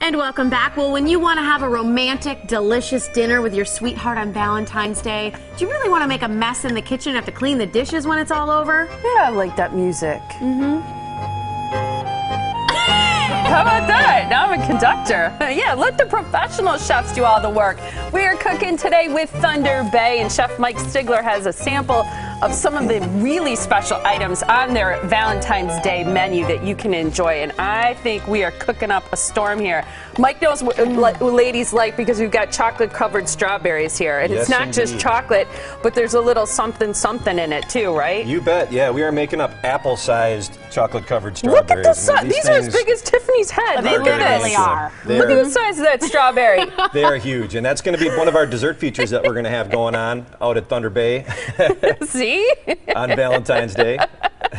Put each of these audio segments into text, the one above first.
And welcome back. Well, when you want to have a romantic, delicious dinner with your sweetheart on Valentine's Day, do you really want to make a mess in the kitchen and have to clean the dishes when it's all over? Yeah, I like that music. Mm-hmm. How about that? Now I'm a conductor. yeah, let the professional chefs do all the work. We are cooking today with Thunder Bay, and Chef Mike Stigler has a sample of some of the really special items on their Valentine's Day menu that you can enjoy. And I think we are cooking up a storm here. Mike knows what, ladies like because we've got chocolate covered strawberries here. And yes, it's not indeed. just chocolate, but there's a little something something in it too, right? You bet. Yeah, we are making up apple sized chocolate covered strawberries. Look at the size. These, these are as big as Tiffany's head. They really are. are Look at the size of that strawberry. they are huge. And that's going to be one of our dessert features that we're going to have going on out at Thunder Bay. on Valentine's Day.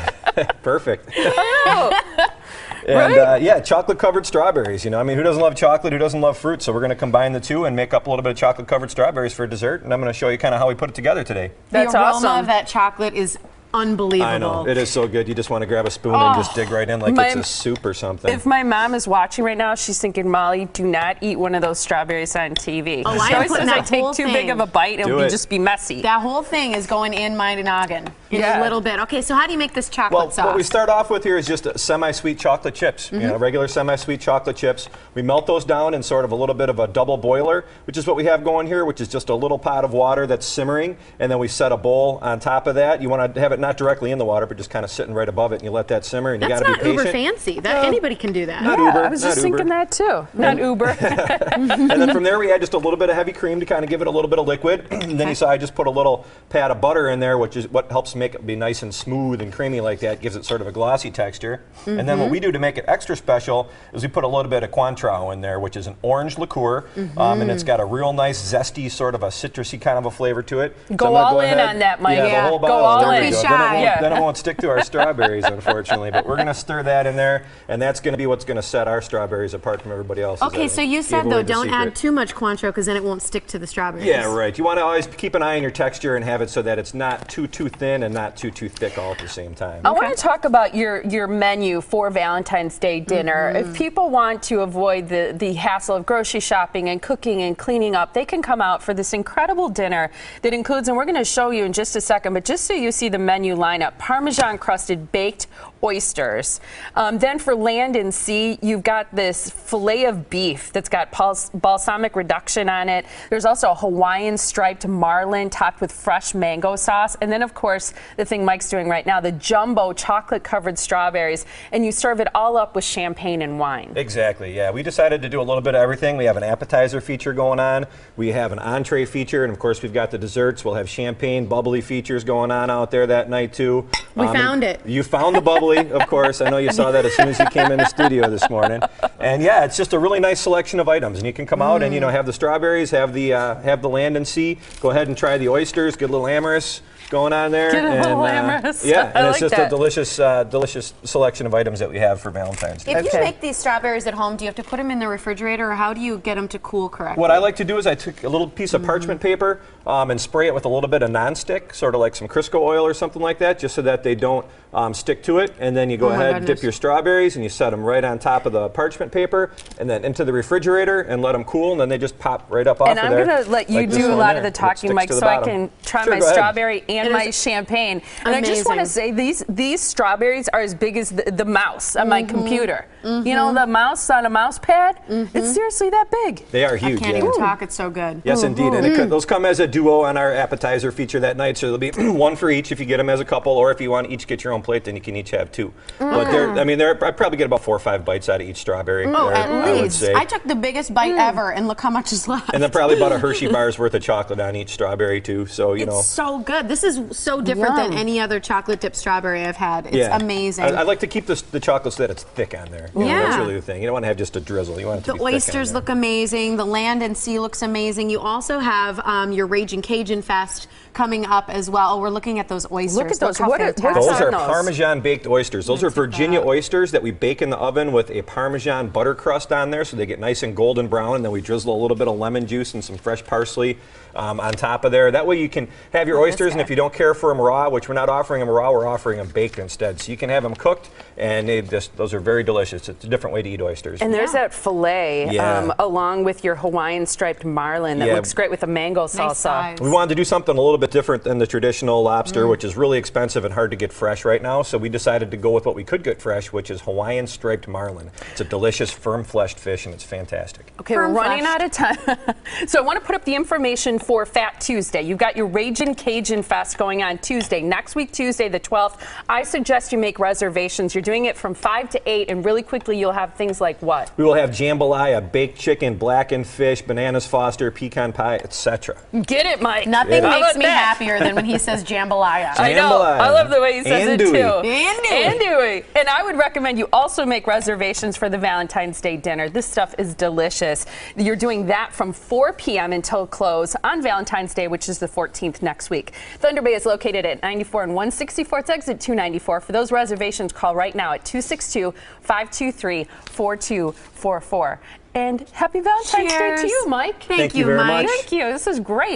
Perfect. Oh. And right? uh, yeah, chocolate covered strawberries. You know, I mean, who doesn't love chocolate? Who doesn't love fruit? So we're going to combine the two and make up a little bit of chocolate covered strawberries for dessert. And I'm going to show you kind of how we put it together today. That's the aroma awesome. of that chocolate is unbelievable. I know. It is so good. You just want to grab a spoon oh, and just dig oh, right in like my, it's a soup or something. If my mom is watching right now, she's thinking, Molly, do not eat one of those strawberries on TV. Oh, she I always says I take too thing. big of a bite, it'll it. just be messy. That whole thing is going in my noggin in yeah. a little bit. Okay, so how do you make this chocolate well, sauce? What we start off with here is just semi-sweet chocolate chips, mm -hmm. you know, mm-hmm. regular semi-sweet chocolate chips. We melt those down in sort of a little bit of a double boiler, which is what we have going here, which is just a little pot of water that's simmering, and then we set a bowl on top of that. You want to have it not directly in the water, but just kind of sitting right above it, and you let that simmer, and that's you got to be patient. That's not uber fancy. That anybody can do that. Not yeah, uber. I was just uber. thinking that too. Not uber. and then from there, we add just a little bit of heavy cream to kind of give it a little bit of liquid. and then you saw I just put a little pat of butter in there, which is what helps make make it be nice and smooth and creamy like that gives it sort of a glossy texture. Mm -hmm. And then what mm-hmm. we do to make it extra special is we put a little bit of Cointreau in there, which is an orange liqueur, mm -hmm. um, and it's got a real nice zesty, sort of a citrusy kind of a flavor to it. Go so all go in ahead, on that, Mike. Yeah, yeah. the whole bottle. Go all in. Go. Then, it yeah. then it won't stick to our strawberries, unfortunately. But we're going to stir that in there, and that's going to be what's going to set our strawberries apart from everybody else. Okay, so you said though, don't secret. add too much Cointreau because then it won't stick to the strawberries. Yeah, right. You want to always keep an eye on your texture and have it so that it's not too too thin and not too too thick all at the same time. I okay. want to talk about your your menu for Valentine's Day dinner. Mm -hmm. If people want to avoid the the hassle of grocery shopping and cooking and cleaning up, they can come out for this incredible dinner that includes, and we're going to show you in just a second, but just so you see the menu lineup: Parmesan crusted baked oysters. Um, then for land and sea, you've got this filet of beef that's got balsamic reduction on it. There's also a Hawaiian striped marlin topped with fresh mango sauce. And then, of course, the thing Mike's doing right now, the jumbo chocolate covered strawberries. And you serve it all up with champagne and wine. Exactly, yeah. We decided to do a little bit of everything. We have an appetizer feature going on, we have an entree feature, and of course, we've got the desserts. We'll have champagne, bubbly features going on out there that night, too. We um, found it. You found the bubbly of course. I know you saw that as soon as you came in the studio this morning. And yeah, it's just a really nice selection of items. And you can come mm. out and you know mm. have the strawberries, have the uh, have the land and sea. Go ahead and try the oysters. Get a little amorous going on there. Get a and, little uh, amorous. Yeah, and I it's like just that. a delicious uh, delicious selection of items that we have for Valentine's Day. If okay. you make these strawberries at home, do you have to put them in the refrigerator, or how do you get them to cool correctly? What I like to do is I take a little piece of mm -hmm. parchment paper um, and spray it with a little bit of nonstick, sort of like some Crisco oil or something like that, just so that they don't um, stick to it. And then you go oh ahead, dip your strawberries, and you set them right on top of the parchment paper and then into the refrigerator and let them cool, and then they just pop right up and off And I'm going to let you like do a lot there. of the talking, Mike, the so bottom. I can try sure, my strawberry and my champagne. Amazing. And I just want to say these these strawberries are as big as the, the mouse on mm -hmm. my mm-hmm. computer. Mm-hmm. You know, mm-hmm. the mouse on a mouse pad, mm-hmm. it's seriously that big. They are huge. I can't yeah. even Ooh. talk, it's so good. Yes, Ooh. indeed. And mm. those come as a duo on our appetizer feature that night, so there'll be one for each if you get them as a couple, or if you want each get your own plate, then you can each have two. Mm. But they're, mm. I mean, they're, I probably get about four or five bites out of each strawberry. Oh, uh, at I least. I took the biggest bite mm. ever, and look how much is left. And then probably about a Hershey bar's worth of chocolate on each strawberry, too, so, you it's know. so good. This is so different Yum. than any other chocolate dipped strawberry I've had. It's yeah. amazing. I, I, like to keep the chocolate so that it's thick on there yeah. That's really the thing. You don't want to have just a drizzle. You want the oysters look amazing. The land and sea looks amazing. You also have um, your Raging Cajun Fest coming up as well. Oh, we're looking at those oysters. Look at those. Look what are, those are Parmesan baked oysters. Those Let's are Virginia oysters that we bake in the oven with a Parmesan butter crust on there so they get nice and golden brown. And then we drizzle a little bit of lemon juice and some fresh parsley um, on top of there. That way you can have your oh, oysters, and if you don't care for them raw, which we're not offering them raw, we're offering them baked instead. So you can have them cooked, and they just, those are very delicious. It's a different way to eat oysters. And there's yeah. that filet yeah. um, along with your Hawaiian striped marlin that yeah. looks great with a mango salsa. we wanted to do something a little bit different than the traditional lobster, mm. which is really expensive and hard to get fresh right now. So we decided to go with what we could get fresh, which is Hawaiian striped marlin. It's a delicious, firm-fleshed fish, and it's fantastic. Okay, firm we're running fleshed. out of time. so I want to put up the information for Fat Tuesday. You've got your Raging Cajun Fest going on Tuesday. Next week, Tuesday the 12th. I suggest you make reservations. You're doing it from 5 to 8 and really quick quickly you'll have things like what? We will have jambalaya, baked chicken, blackened fish, bananas foster, pecan pie, etc. Get it, Mike. Nothing makes me that? happier than when he says jambalaya. jambalaya. I know. I love the way he says it, too. And Andouille. And I would recommend you also make reservations for the Valentine's Day dinner. This stuff is delicious. You're doing that from 4 p.m. until close on Valentine's Day, which is the 14th next week. Thunder Bay is located at 94 and 164th exit 294. For those reservations, call right now at 262 522 523 4244. And happy Valentine's Cheers. Day to you, Mike. Thank, Thank you, you Mike. Much. Thank you. This is great.